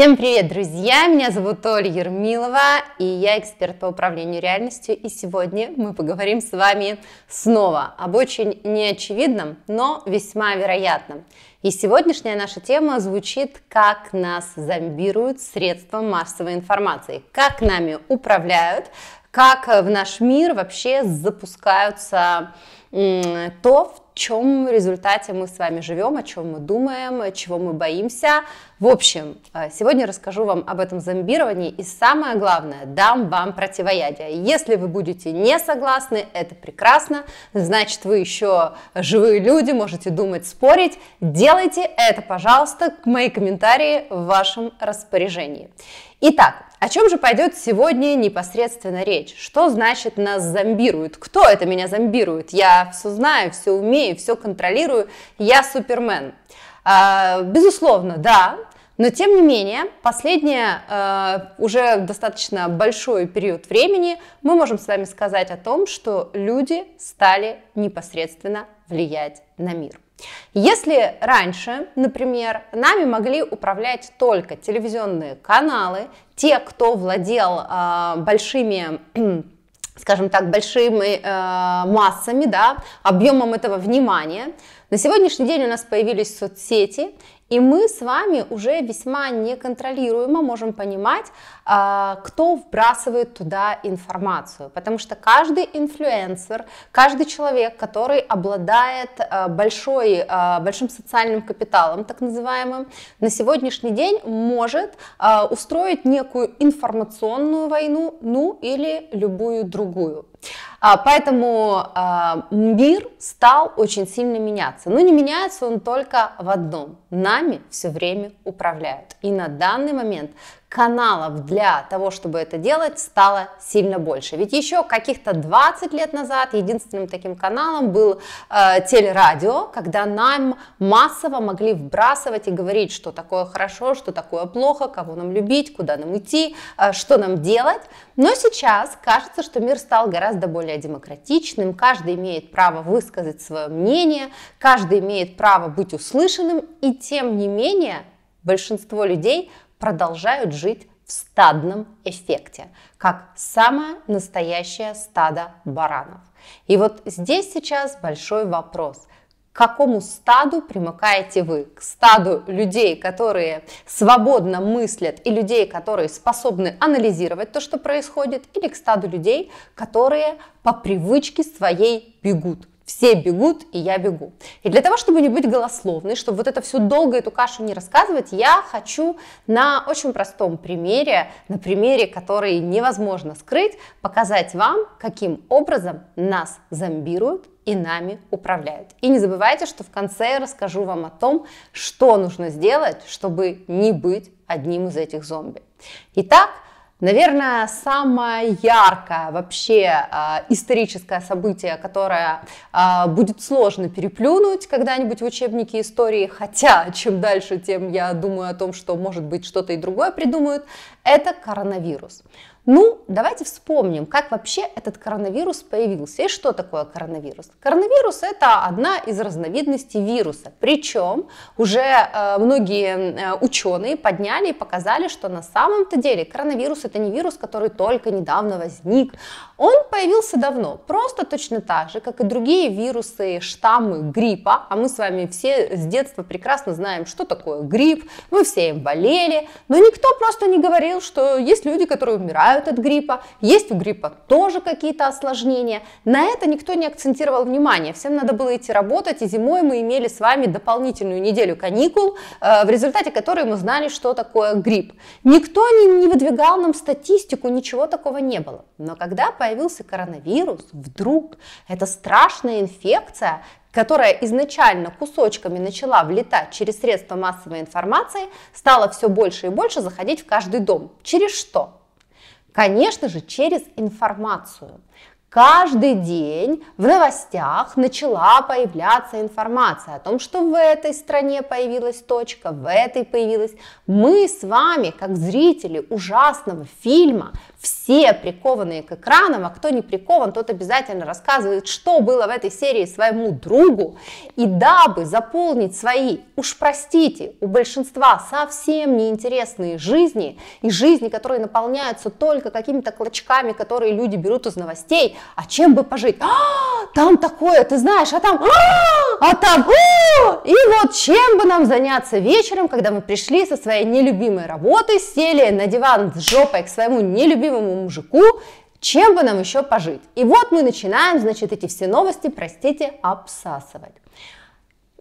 Всем привет, друзья! Меня зовут Оля Ермилова, и я эксперт по управлению реальностью. И сегодня мы поговорим с вами снова об очень неочевидном, но весьма вероятном. И сегодняшняя наша тема звучит «Как нас зомбируют средства массовой информации?» Как нами управляют, как э, в наш мир вообще запускаются то, в в чем в результате мы с вами живем, о чем мы думаем, чего мы боимся. В общем, э, сегодня расскажу вам об этом зомбировании и самое главное, дам вам противоядие. Если вы будете не согласны, это прекрасно, значит вы еще живые люди, можете думать, спорить. Делайте это, пожалуйста, мои комментарии в вашем распоряжении. Итак, о чем же пойдет сегодня непосредственно речь? Что значит нас зомбируют? Кто это меня зомбирует? Я все знаю, все умею, умею, все контролирую, я супермен. А, безусловно, да, но тем не менее, последний э, а, уже достаточно большой период времени мы можем с вами сказать о том, что люди стали непосредственно влиять на мир. Если раньше, например, нами могли управлять только телевизионные каналы, те, кто владел э, большими скажем так, большими э, массами, да, объемом этого внимания. На сегодняшний день у нас появились соцсети, и мы с вами уже весьма неконтролируемо можем понимать, а, кто вбрасывает туда информацию. Потому что каждый инфлюенсер, каждый человек, который обладает а, большой, а, большим социальным капиталом, так называемым, на сегодняшний день может устроить некую информационную войну, ну или любую другую. Поэтому мир стал очень сильно меняться. Но ну, не меняется он только в одном. Нами все время управляют. И на данный момент каналов для того, чтобы это делать, стало сильно больше. Ведь еще каких-то 20 лет назад единственным таким каналом был э, телерадио, когда нам массово могли вбрасывать и говорить, что такое хорошо, что такое плохо, кого нам любить, куда нам идти, э, что нам делать. Но сейчас кажется, что мир стал гораздо более демократичным, каждый имеет право высказать свое мнение, каждый имеет право быть услышанным, и тем не менее большинство людей продолжают жить в стадном эффекте, как самое настоящее стадо баранов. И вот здесь сейчас большой вопрос. К какому стаду примыкаете вы? К стаду людей, которые свободно мыслят, и людей, которые способны анализировать то, что происходит, или к стаду людей, которые по привычке своей бегут, все бегут, и я бегу. И для того, чтобы не быть голословной, чтобы вот это всю долго эту кашу не рассказывать, я хочу на очень простом примере, на примере, который невозможно скрыть, показать вам, каким образом нас зомбируют и нами управляют. И не забывайте, что в конце я расскажу вам о том, что нужно сделать, чтобы не быть одним из этих зомби. Итак, Наверное, самое яркое вообще э, историческое событие, которое э, будет сложно переплюнуть когда-нибудь в учебнике истории, хотя чем дальше, тем я думаю о том, что может быть что-то и другое придумают, это коронавирус. Ну, давайте вспомним, как вообще этот коронавирус появился и что такое коронавирус. Коронавирус – это одна из разновидностей вируса. Причем уже э, многие э, ученые подняли и показали, что на самом-то деле коронавирус – это не вирус, который только недавно возник, он появился давно, просто точно так же, как и другие вирусы, штаммы гриппа, а мы с вами все с детства прекрасно знаем, что такое грипп, мы все им болели, но никто просто не говорил, что есть люди, которые умирают от гриппа, есть у гриппа тоже какие-то осложнения. На это никто не акцентировал внимание, всем надо было идти работать, и зимой мы имели с вами дополнительную неделю каникул, э, в результате которой мы знали, что такое грипп. Никто не, выдвигал нам статистику, ничего такого не было. Но когда появился появился коронавирус, вдруг эта страшная инфекция, которая изначально кусочками начала влетать через средства массовой информации, стала все больше и больше заходить в каждый дом. Через что? Конечно же, через информацию. Каждый день в новостях начала появляться информация о том, что в этой стране появилась точка, в этой появилась. Мы с вами, как зрители ужасного фильма, все прикованные к экранам, а кто не прикован, тот обязательно рассказывает, что было в этой серии своему другу. И дабы заполнить свои, уж простите, у большинства совсем неинтересные жизни и жизни, которые наполняются только какими-то клочками, которые люди берут из новостей, а чем бы пожить? А, там такое, ты знаешь, а там, а, а там, а! и вот чем бы нам заняться вечером, когда мы пришли со своей нелюбимой работы, сели на диван с жопой к своему нелюбимому счастливому мужику, чем бы нам еще пожить. И вот мы начинаем, значит, эти все новости, простите, обсасывать.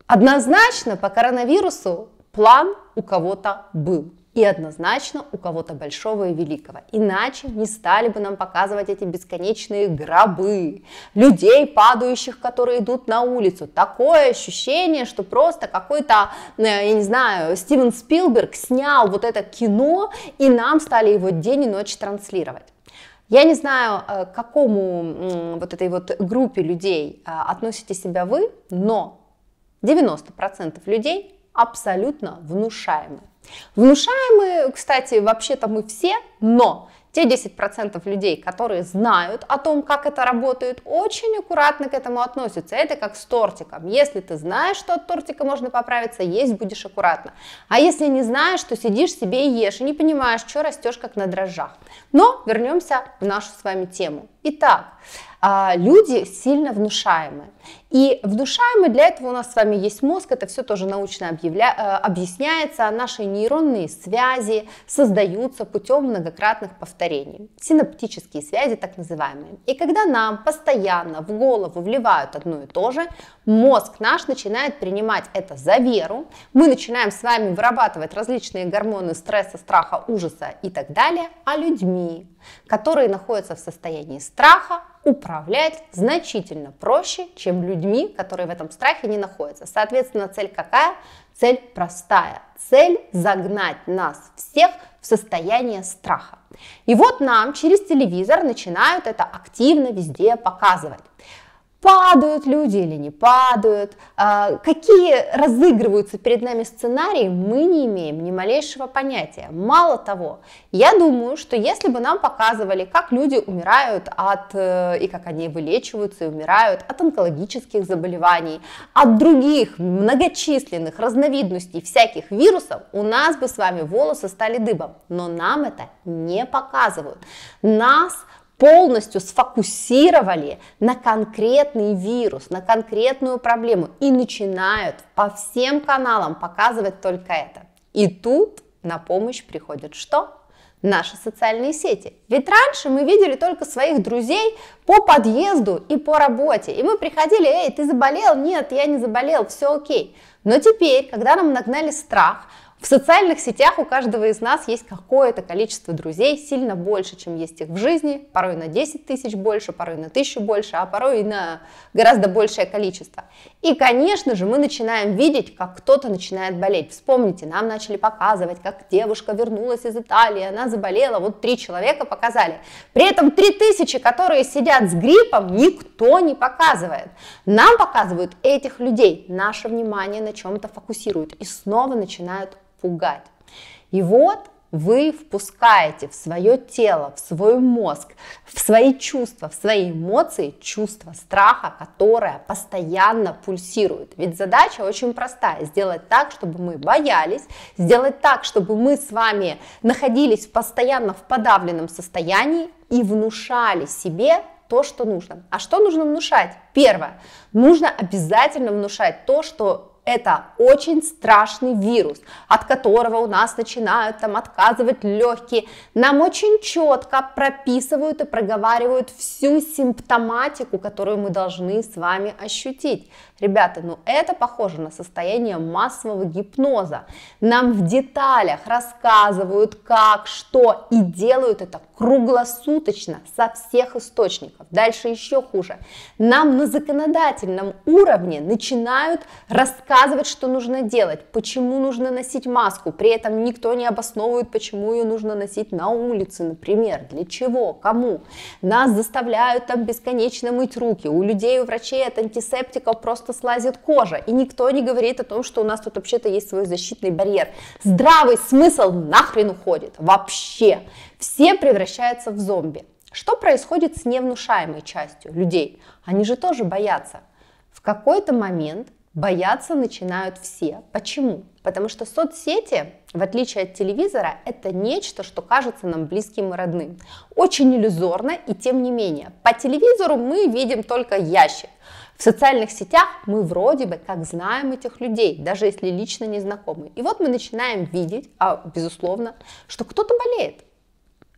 Однозначно по коронавирусу план у кого-то был и однозначно у кого-то большого и великого. Иначе не стали бы нам показывать эти бесконечные гробы, людей, падающих, которые идут на улицу. Такое ощущение, что просто какой-то, э, я не знаю, Стивен Спилберг снял вот это кино, и нам стали его день и ночь транслировать. Я не знаю, э, к какому вот этой вот группе людей э, относите себя вы, но 90% людей абсолютно внушаемы. Внушаемые, кстати, вообще-то мы все, но те 10% людей, которые знают о том, как это работает, очень аккуратно к этому относятся. Это как с тортиком. Если ты знаешь, что от тортика можно поправиться, есть будешь аккуратно. А если не знаешь, то сидишь себе и ешь, и не понимаешь, что растешь как на дрожжах. Но вернемся в нашу с вами тему. Итак, а, люди сильно внушаемы. И внушаемый для этого у нас с вами есть мозг, это все тоже научно объявля... Э, объясняется, наши нейронные связи создаются путем многократных повторений, синаптические связи так называемые. И когда нам постоянно в голову вливают одно и то же, мозг наш начинает принимать это за веру, мы начинаем с вами вырабатывать различные гормоны стресса, страха, ужаса и так далее, а людьми, которые находятся в состоянии страха, управлять значительно проще, чем людьми людьми, которые в этом страхе не находятся. Соответственно, цель какая? Цель простая. Цель загнать нас всех в состояние страха. И вот нам через телевизор начинают это активно везде показывать падают люди или не падают, а, какие разыгрываются перед нами сценарии, мы не имеем ни малейшего понятия. Мало того, я думаю, что если бы нам показывали, как люди умирают от, э, и как они вылечиваются и умирают от онкологических заболеваний, от других многочисленных разновидностей всяких вирусов, у нас бы с вами волосы стали дыбом. Но нам это не показывают. Нас полностью сфокусировали на конкретный вирус, на конкретную проблему и начинают по всем каналам показывать только это. И тут на помощь приходит что? Наши социальные сети. Ведь раньше мы видели только своих друзей по подъезду и по работе. И мы приходили, эй, ты заболел? Нет, я не заболел, все окей. Но теперь, когда нам нагнали страх, в социальных сетях у каждого из нас есть какое-то количество друзей, сильно больше, чем есть их в жизни, порой на 10 тысяч больше, порой на тысячу больше, а порой и на гораздо большее количество. И, конечно же, мы начинаем видеть, как кто-то начинает болеть. Вспомните, нам начали показывать, как девушка вернулась из Италии, она заболела, вот три человека показали. При этом три тысячи, которые сидят с гриппом, никто не показывает. Нам показывают этих людей, наше внимание на чем-то фокусируют и снова начинают пугать. И вот вы впускаете в свое тело, в свой мозг, в свои чувства, в свои эмоции чувство страха, которое постоянно пульсирует. Ведь задача очень простая. Сделать так, чтобы мы боялись, сделать так, чтобы мы с вами находились постоянно в подавленном состоянии и внушали себе то, что нужно. А что нужно внушать? Первое. Нужно обязательно внушать то, что это очень страшный вирус, от которого у нас начинают там отказывать легкие. Нам очень четко прописывают и проговаривают всю симптоматику, которую мы должны с вами ощутить. Ребята, ну это похоже на состояние массового гипноза. Нам в деталях рассказывают, как, что, и делают это круглосуточно со всех источников. Дальше еще хуже. Нам на законодательном уровне начинают рассказывать, что нужно делать, почему нужно носить маску. При этом никто не обосновывает, почему ее нужно носить на улице, например, для чего, кому. Нас заставляют там бесконечно мыть руки. У людей, у врачей от антисептика просто просто слазит кожа. И никто не говорит о том, что у нас тут вообще-то есть свой защитный барьер. Здравый смысл нахрен уходит. Вообще. Все превращаются в зомби. Что происходит с невнушаемой частью людей? Они же тоже боятся. В какой-то момент бояться начинают все. Почему? Потому что соцсети, в отличие от телевизора, это нечто, что кажется нам близким и родным. Очень иллюзорно и тем не менее. По телевизору мы видим только ящик. В социальных сетях мы вроде бы как знаем этих людей, даже если лично не знакомы. И вот мы начинаем видеть, а безусловно, что кто-то болеет.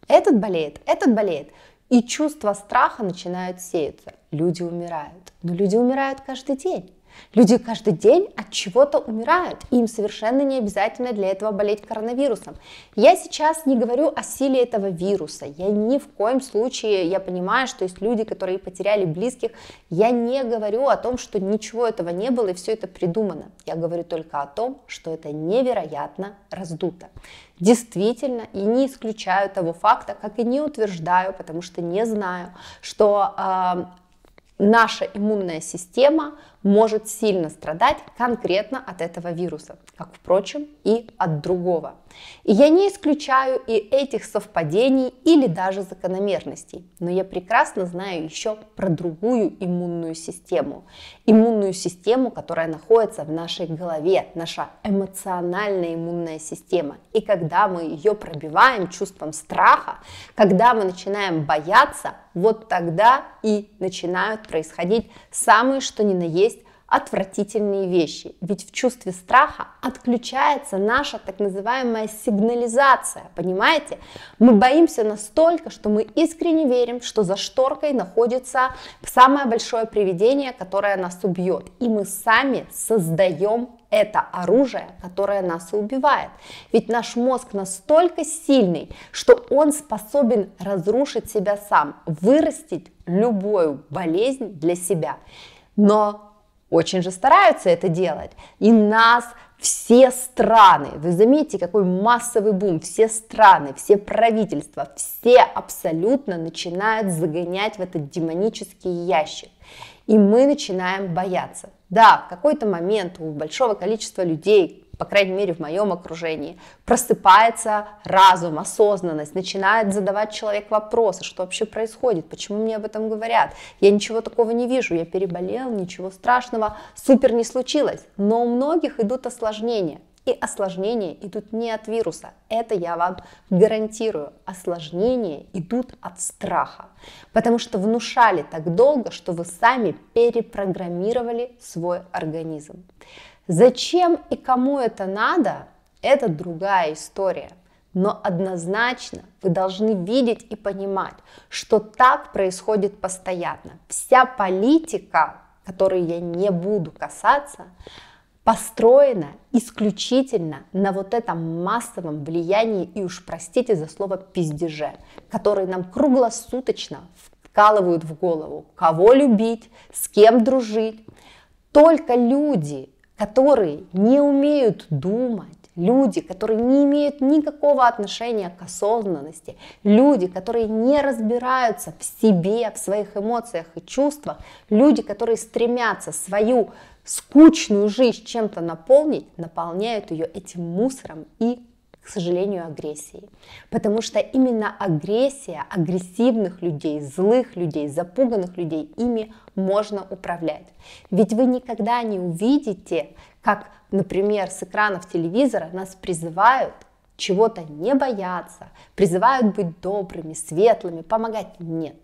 Этот болеет, этот болеет. И чувства страха начинают сеяться. Люди умирают. Но люди умирают каждый день. Люди каждый день от чего-то умирают, и им совершенно не обязательно для этого болеть коронавирусом. Я сейчас не говорю о силе этого вируса, я ни в коем случае, я понимаю, что есть люди, которые потеряли близких, я не говорю о том, что ничего этого не было и все это придумано. Я говорю только о том, что это невероятно раздуто. Действительно, и не исключаю того факта, как и не утверждаю, потому что не знаю, что э, наша иммунная система может сильно страдать конкретно от этого вируса, как, впрочем, и от другого. И я не исключаю и этих совпадений или даже закономерностей, но я прекрасно знаю еще про другую иммунную систему. Иммунную систему, которая находится в нашей голове, наша эмоциональная иммунная система. И когда мы ее пробиваем чувством страха, когда мы начинаем бояться, вот тогда и начинают происходить самые что ни на есть отвратительные вещи. Ведь в чувстве страха отключается наша так называемая сигнализация, понимаете? Мы боимся настолько, что мы искренне верим, что за шторкой находится самое большое привидение, которое нас убьет. И мы сами создаем это оружие, которое нас и убивает. Ведь наш мозг настолько сильный, что он способен разрушить себя сам, вырастить любую болезнь для себя. Но очень же стараются это делать. И нас все страны, вы заметите, какой массовый бум, все страны, все правительства, все абсолютно начинают загонять в этот демонический ящик. И мы начинаем бояться. Да, в какой-то момент у большого количества людей, по крайней мере в моем окружении, просыпается разум, осознанность, начинает задавать человек вопросы, что вообще происходит, почему мне об этом говорят, я ничего такого не вижу, я переболел, ничего страшного, супер не случилось, но у многих идут осложнения, и осложнения идут не от вируса, это я вам гарантирую. Осложнения идут от страха, потому что внушали так долго, что вы сами перепрограммировали свой организм. Зачем и кому это надо, это другая история. Но однозначно вы должны видеть и понимать, что так происходит постоянно. Вся политика, которой я не буду касаться, построена исключительно на вот этом массовом влиянии и уж простите за слово пиздеже, который нам круглосуточно вкалывают в голову, кого любить, с кем дружить. Только люди, которые не умеют думать, люди, которые не имеют никакого отношения к осознанности, люди, которые не разбираются в себе, в своих эмоциях и чувствах, люди, которые стремятся свою скучную жизнь чем-то наполнить, наполняют ее этим мусором и к сожалению, агрессией. Потому что именно агрессия агрессивных людей, злых людей, запуганных людей ими можно управлять. Ведь вы никогда не увидите, как, например, с экранов телевизора нас призывают чего-то не бояться, призывают быть добрыми, светлыми, помогать. Нет.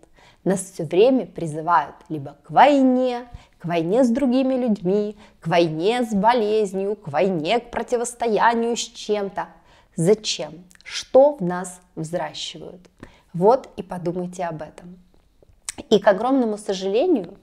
Нас все время призывают либо к войне, к войне с другими людьми, к войне с болезнью, к войне, к противостоянию с чем-то. Зачем? Что в нас взращивают? Вот и подумайте об этом. И, к огромному сожалению,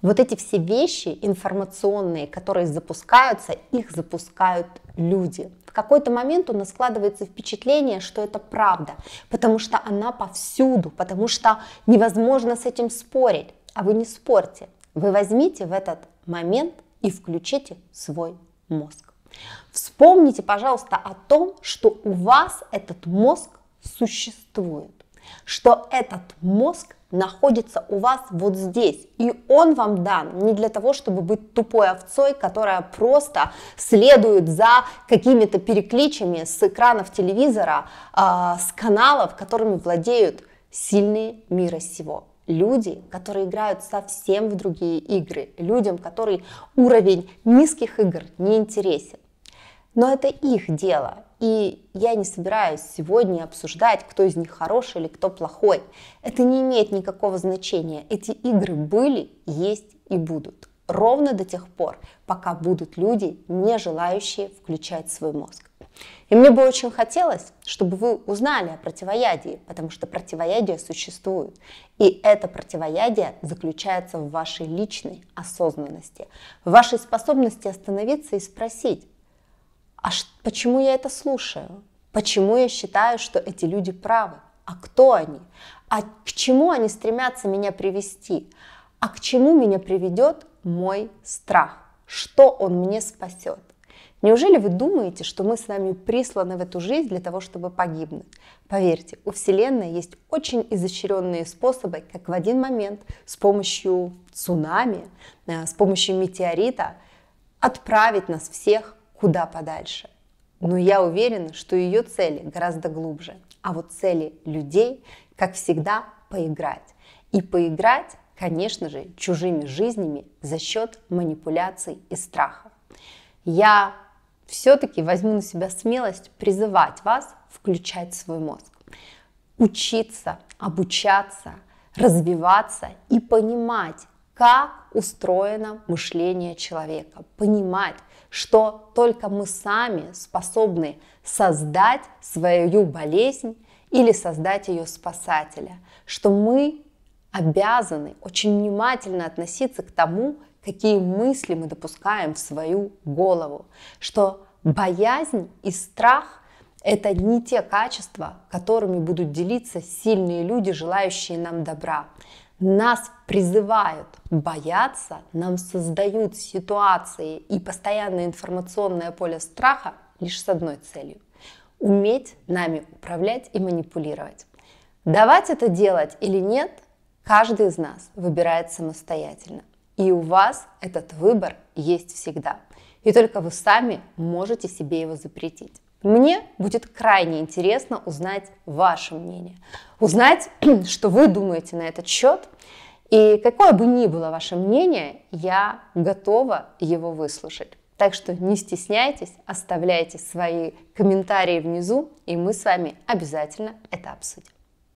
вот эти все вещи информационные, которые запускаются, их запускают люди. В какой-то момент у нас складывается впечатление, что это правда, потому что она повсюду, потому что невозможно с этим спорить. А вы не спорьте, вы возьмите в этот момент и включите свой мозг. Вспомните, пожалуйста, о том, что у вас этот мозг существует, что этот мозг находится у вас вот здесь. И он вам дан не для того, чтобы быть тупой овцой, которая просто следует за какими-то перекличами с экранов телевизора, э, с каналов, которыми владеют сильные мира сего. Люди, которые играют совсем в другие игры, людям, которые уровень низких игр не интересен. Но это их дело, и я не собираюсь сегодня обсуждать, кто из них хороший или кто плохой. Это не имеет никакого значения. Эти игры были, есть и будут. Ровно до тех пор, пока будут люди, не желающие включать свой мозг. И мне бы очень хотелось, чтобы вы узнали о противоядии, потому что противоядие существует. И это противоядие заключается в вашей личной осознанности, в вашей способности остановиться и спросить, а почему я это слушаю? Почему я считаю, что эти люди правы? А кто они? А к чему они стремятся меня привести? А к чему меня приведет мой страх? Что он мне спасет? Неужели вы думаете, что мы с вами присланы в эту жизнь для того, чтобы погибнуть? Поверьте, у Вселенной есть очень изощренные способы, как в один момент с помощью цунами, э, с помощью метеорита отправить нас всех куда подальше. Но я уверена, что ее цели гораздо глубже. А вот цели людей, как всегда, поиграть. И поиграть, конечно же, чужими жизнями за счет манипуляций и страха. Я все-таки возьму на себя смелость призывать вас включать свой мозг. Учиться, обучаться, развиваться и понимать, как устроено мышление человека, понимать, что только мы сами способны создать свою болезнь или создать ее спасателя, что мы обязаны очень внимательно относиться к тому, какие мысли мы допускаем в свою голову, что боязнь и страх это не те качества, которыми будут делиться сильные люди, желающие нам добра. Нас призывают бояться, нам создают ситуации и постоянное информационное поле страха лишь с одной целью – уметь нами управлять и манипулировать. Давать это делать или нет, каждый из нас выбирает самостоятельно. И у вас этот выбор есть всегда. И только вы сами можете себе его запретить. Мне будет крайне интересно узнать ваше мнение, узнать, что вы думаете на этот счет, и какое бы ни было ваше мнение, я готова его выслушать. Так что не стесняйтесь, оставляйте свои комментарии внизу, и мы с вами обязательно это обсудим.